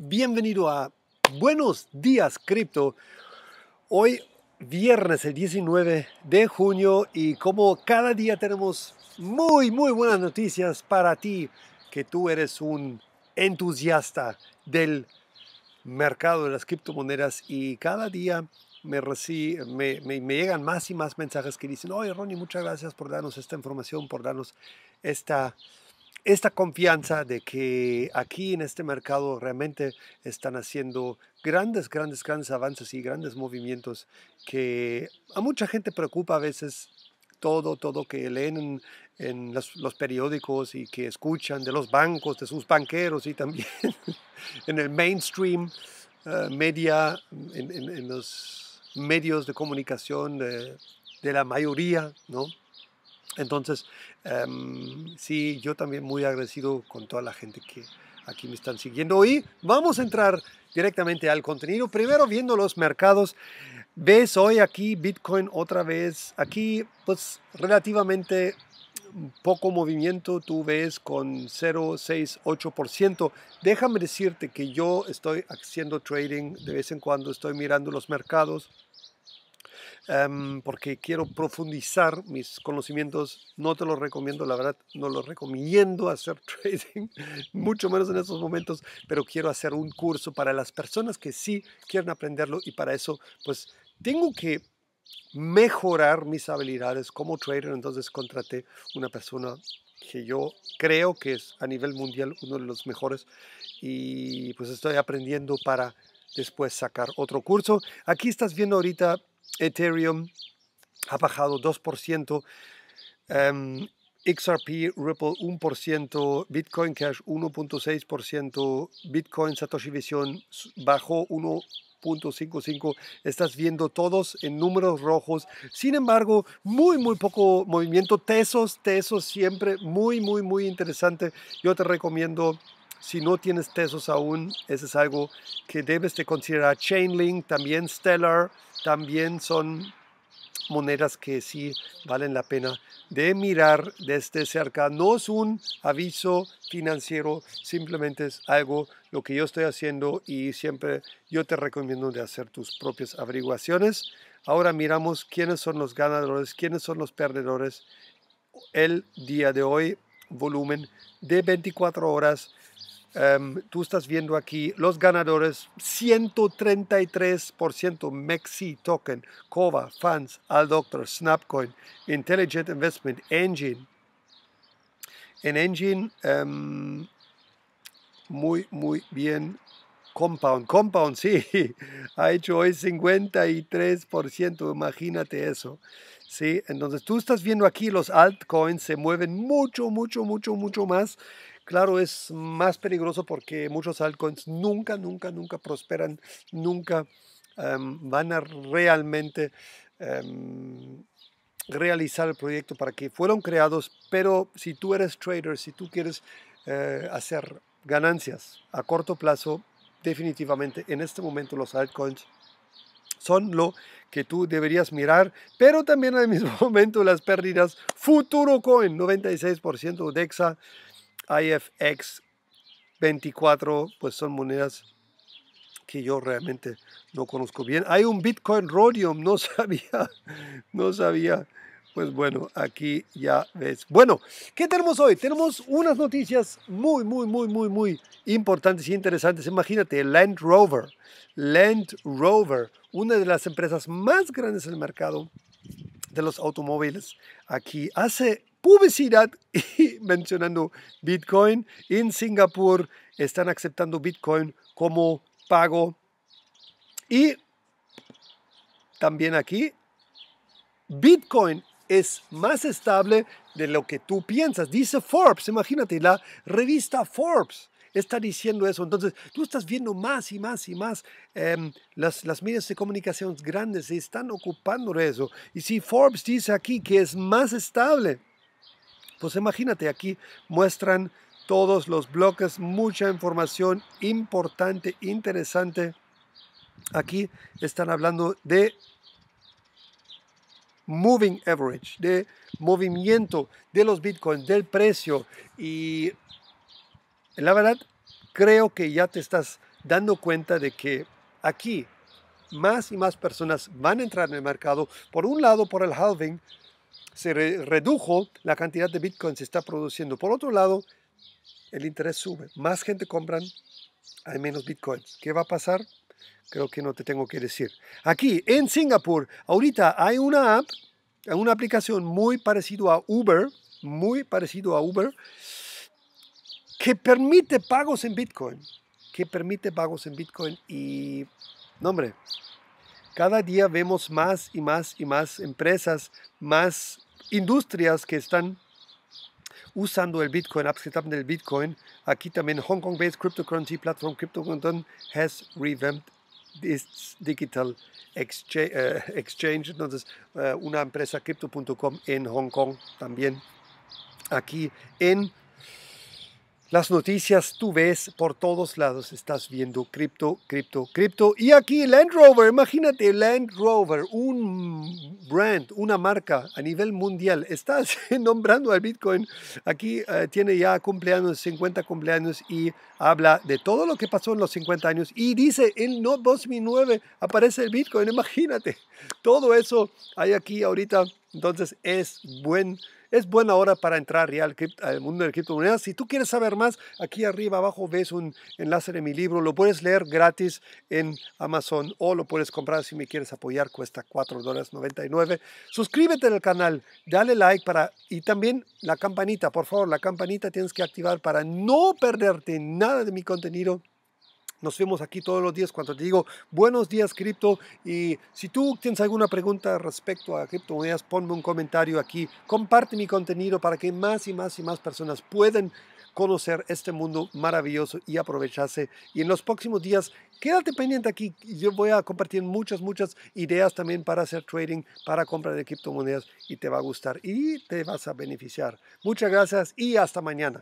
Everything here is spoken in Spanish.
Bienvenido a Buenos Días Cripto. Hoy viernes el 19 de junio y como cada día tenemos muy muy buenas noticias para ti que tú eres un entusiasta del mercado de las criptomonedas y cada día me, me, llegan más y más mensajes que dicen, oye Ronnie, muchas gracias por darnos esta información, por darnos esta esta confianza de que aquí en este mercado realmente están haciendo grandes, grandes, grandes avances y grandes movimientos que a mucha gente preocupa a veces todo, todo que leen en, los, periódicos y que escuchan de los bancos, de sus banqueros y también en el mainstream eh, media, en, los medios de comunicación de, de la mayoría, ¿no? Entonces, em, sí, yo también muy agradecido con toda la gente que aquí me están siguiendo. Hoy vamos a entrar directamente al contenido. Primero, viendo los mercados. Ves hoy aquí Bitcoin otra vez. Aquí, pues, relativamente poco movimiento tú ves con 8%. Déjame decirte que yo estoy haciendo trading de vez en cuando, estoy mirando los mercados Em, porque quiero profundizar mis conocimientos. No te lo recomiendo, la verdad, no lo recomiendo hacer trading, mucho menos en estos momentos, pero quiero hacer un curso para las personas que sí quieren aprenderlo y para eso, pues, tengo que mejorar mis habilidades como trader, entonces contraté una persona que yo creo que es a nivel mundial uno de los mejores y pues estoy aprendiendo para después sacar otro curso. Aquí estás viendo ahorita Ethereum ha bajado 2%, em, XRP, Ripple 1%, Bitcoin Cash 1.6%, Bitcoin Satoshi Vision bajó 1.55, estás viendo todos en números rojos. Sin embargo, muy, muy poco movimiento. Tesos, tesos siempre, muy, muy, muy interesante. Yo te recomiendo si no tienes Tesos aún, eso es algo que debes de considerar. Chainlink, también Stellar, también son monedas que sí valen la pena de mirar desde cerca. No es un aviso financiero, simplemente es algo lo que yo estoy haciendo y siempre yo te recomiendo de hacer tus propias averiguaciones. Ahora miramos quiénes son los ganadores, quiénes son los perdedores. El día de hoy, volumen de 24 horas. Em, tú estás viendo aquí los ganadores, 133% Mexi Token, Cova, Fans, Al Doctor, Snapcoin, Intelligent Investment, Engine. En Engine, em, muy, muy bien. Compound, Compound, sí, ha hecho hoy 53%, imagínate eso. Sí, entonces tú estás viendo aquí los altcoins se mueven mucho, mucho, mucho, mucho más Claro, es más peligroso porque muchos altcoins nunca, nunca, nunca prosperan, nunca em, van a realmente em, realizar el proyecto para que fueron creados, pero si tú eres trader, si tú quieres eh, hacer ganancias a corto plazo, definitivamente en este momento los altcoins son lo que tú deberías mirar, pero también al mismo momento las pérdidas. Futuro Coin, 96% DEXA. IFX 24, pues son monedas que yo realmente no conozco bien. Hay un Bitcoin Rhodium, no sabía, no sabía. Pues bueno, aquí ya ves. Bueno, ¿qué tenemos hoy? Tenemos unas noticias muy, muy, muy, muy, muy importantes y e interesantes. Imagínate, Land Rover. Land Rover, una de las empresas más grandes del mercado de los automóviles aquí, hace publicidad y mencionando Bitcoin. En Singapur están aceptando Bitcoin como pago. Y también aquí, Bitcoin es más estable de lo que tú piensas. Dice Forbes, imagínate, la revista Forbes está diciendo eso. Entonces, tú estás viendo más y más y más. Em, las, las medios de comunicación grandes se están ocupando de eso. Y si Forbes dice aquí que es más estable pues imagínate, aquí muestran todos los bloques, mucha información importante, interesante. Aquí están hablando de moving average, de movimiento de los bitcoins, del precio. Y la verdad, creo que ya te estás dando cuenta de que aquí más y más personas van a entrar en el mercado, por un lado por el halving, se redujo la cantidad de Bitcoin se está produciendo. Por otro lado, el interés sube. Más gente compran, hay menos Bitcoin. ¿Qué va a pasar? Creo que no te tengo que decir. Aquí, en Singapur, ahorita hay una app, una aplicación muy parecido a Uber, muy parecido a Uber, que permite pagos en Bitcoin. Que permite pagos en Bitcoin y... No, cada día vemos más y más y más empresas, más industrias que están usando el Bitcoin, usando el Bitcoin. Aquí también Hong Kong-based cryptocurrency platform Crypto.com, has revamped its digital exchange. Eh, Entonces, eh, una empresa crypto.com en Hong Kong también. Aquí en las noticias tú ves por todos lados, estás viendo cripto, cripto, cripto. Y aquí Land Rover, imagínate Land Rover, un brand, una marca a nivel mundial. Estás nombrando al Bitcoin. Aquí eh, tiene ya cumpleaños, 50 cumpleaños y habla de todo lo que pasó en los 50 años. Y dice, en 2009 aparece el Bitcoin, imagínate. Todo eso hay aquí ahorita. Entonces es buen es buena hora para entrar al, mundo de criptomonedas. Si tú quieres saber más, aquí arriba abajo ves un enlace de mi libro. Lo puedes leer gratis en Amazon o lo puedes comprar si me quieres apoyar. Cuesta $4.99. Suscríbete al canal, dale like para, y también la campanita. Por favor, la campanita tienes que activar para no perderte nada de mi contenido nos vemos aquí todos los días cuando te digo buenos días cripto y si tú tienes alguna pregunta respecto a criptomonedas, ponme un comentario aquí, comparte mi contenido para que más y más y más personas puedan conocer este mundo maravilloso y aprovecharse. Y en los próximos días, quédate pendiente aquí. Yo voy a compartir muchas, muchas ideas también para hacer trading, para comprar de criptomonedas y te va a gustar y te vas a beneficiar. Muchas gracias y hasta mañana.